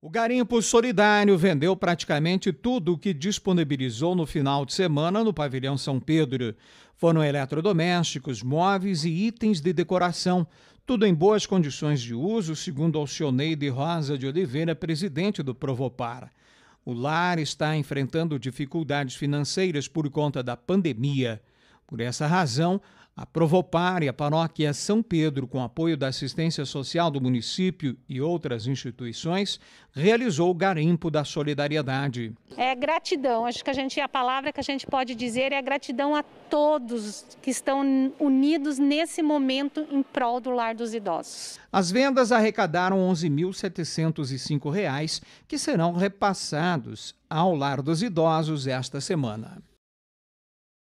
O Garimpo Solidário vendeu praticamente tudo o que disponibilizou no final de semana no Pavilhão São Pedro. Foram eletrodomésticos, móveis e itens de decoração, tudo em boas condições de uso, segundo Alcioneide Rosa de Oliveira, presidente do Provopar. O lar está enfrentando dificuldades financeiras por conta da pandemia. Por essa razão, a Provopar e a Paróquia São Pedro, com apoio da assistência social do município e outras instituições, realizou o garimpo da solidariedade. É gratidão, acho que a gente a palavra que a gente pode dizer é gratidão a todos que estão unidos nesse momento em prol do lar dos idosos. As vendas arrecadaram R$ 11.705, que serão repassados ao lar dos idosos esta semana.